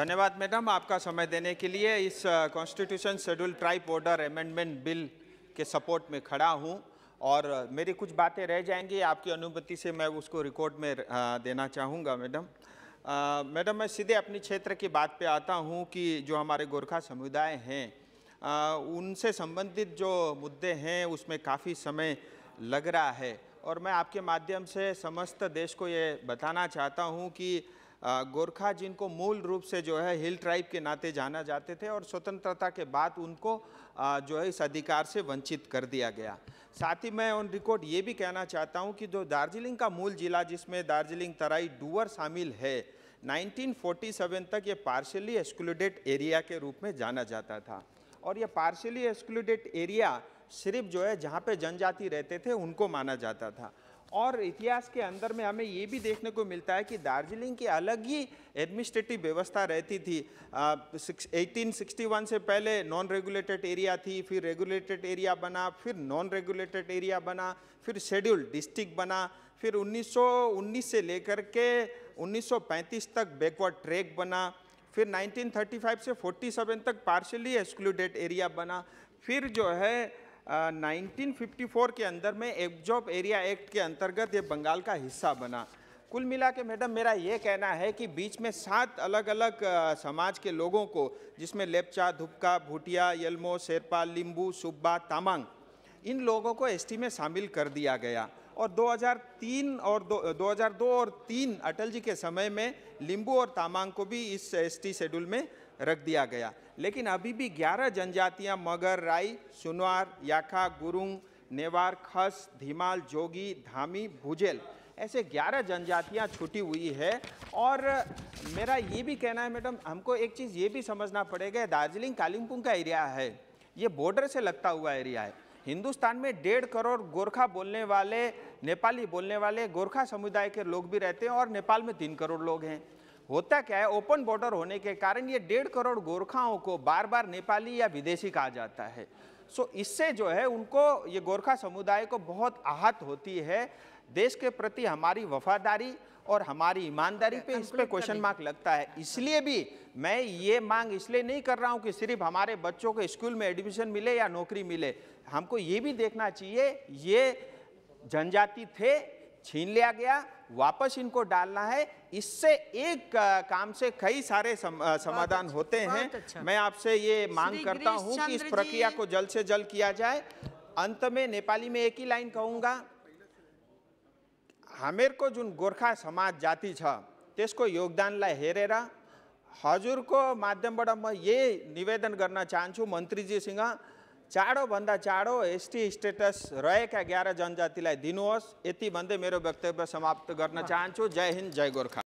धन्यवाद मैडम आपका समय देने के लिए इस constitution schedule tribe order amendment bill के सपोर्ट में खड़ा हूं और मेरी कुछ बातें रह जाएंगी आपकी अनुमति से मैं उसको रिकॉर्ड में देना चाहूँगा मैडम मैडम मैं सीधे अपने क्षेत्र की बात पे आता हूँ कि जो हमारे गोरखा समुदाय हैं उनसे संबंधित जो मुद्दे हैं उसमें काफ़ी समय लग रहा है और मैं आपके माध्यम से समस्त देश को ये बताना चाहता हूँ कि गोरखा जिनको मूल रूप से जो है हिल ट्राइब के नाते जाना जाते थे और स्वतंत्रता के बाद उनको जो है इस अधिकार से वंचित कर दिया गया साथ ही मैं उन रिकॉर्ड ये भी कहना चाहता हूँ कि जो दार्जिलिंग का मूल जिला जिसमें दार्जिलिंग तराई डूअर शामिल है 1947 तक ये पार्शली एक्सक्लूडेड एरिया के रूप में जाना जाता था और ये पार्शली एक्सक्लूडेड एरिया सिर्फ जो है जहाँ पे जनजाति रहते थे उनको माना जाता था और इतिहास के अंदर में हमें ये भी देखने को मिलता है कि दार्जिलिंग की अलग ही एडमिनिस्ट्रेटिव व्यवस्था रहती थी आ, 1861 से पहले नॉन रेगुलेटेड एरिया थी फिर रेगुलेटेड एरिया बना फिर नॉन रेगुलेटेड एरिया बना फिर शेड्यूल्ड डिस्ट्रिक्ट बना फिर 1919 से लेकर के 1935 तक बैकवर्ड ट्रैक बना फिर 1935 से 47 तक पार्शली एक्सक्लूडेड एरिया बना फिर जो है 1954 के अंदर में एब्जॉर्ब एरिया एक्ट के अंतर्गत ये बंगाल का हिस्सा बना कुल मिला के मैडम मेरा ये कहना है कि बीच में सात अलग अलग समाज के लोगों को जिसमें लेपचा धुपका भूटिया यलमो शेरपा लिंबू सुब्बा तामांग इन लोगों को एस में शामिल कर दिया गया और 2003 और दो, 2002 और 3 अटल जी के समय में लिंबू और तामांग को भी इस टी शेड्यूल में रख दिया गया लेकिन अभी भी 11 जनजातियां मगर राई सुनवार याखा गुरुंग नेवार खस धीमाल जोगी धामी भुजेल ऐसे 11 जनजातियां छुटी हुई है और मेरा ये भी कहना है मैडम हमको एक चीज़ ये भी समझना पड़ेगा दार्जिलिंग कालिम्पोंग का एरिया है ये बॉर्डर से लगता हुआ एरिया है हिंदुस्तान में डेढ़ करोड़ गोरखा बोलने वाले नेपाली बोलने वाले गोरखा समुदाय के लोग भी रहते हैं और नेपाल में तीन करोड़ लोग हैं होता क्या है ओपन बॉर्डर होने के कारण ये डेढ़ करोड़ गोरखाओं को बार बार नेपाली या विदेशी कहा जाता है सो so, इससे जो है उनको ये गोरखा समुदाय को बहुत आहत होती है देश के प्रति हमारी वफादारी और हमारी ईमानदारी पे इस पर क्वेश्चन मार्क लगता है इसलिए भी मैं ये मांग इसलिए नहीं कर रहा हूँ कि सिर्फ हमारे बच्चों को स्कूल में एडमिशन मिले या नौकरी मिले हमको ये भी देखना चाहिए ये जनजाति थे छीन लिया गया वापस इनको डालना है इससे एक काम से कई सारे सम, समाधान अच्छा, होते हैं अच्छा। मैं आपसे ये मांग करता हूँ कि इस प्रक्रिया को जल्द से जल्द किया जाए अंत में नेपाली में एक ही लाइन कहूंगा हमेर को जो गोरखा समाज जाति छ त्यसको योगदानलाई हेरेर हजुरको माध्यमबाट म यही निवेदन चाहूँ मंत्रीजी सिंह चाँडोभन्दा चाँडो एसटी स्टेटस रहेका ग्यार जनजातिलाई दिनुहोस् यति भन्दै मेरो वक्तव्य समाप्त गर्न चाहन्छु जय हिन्द जय गोर्खा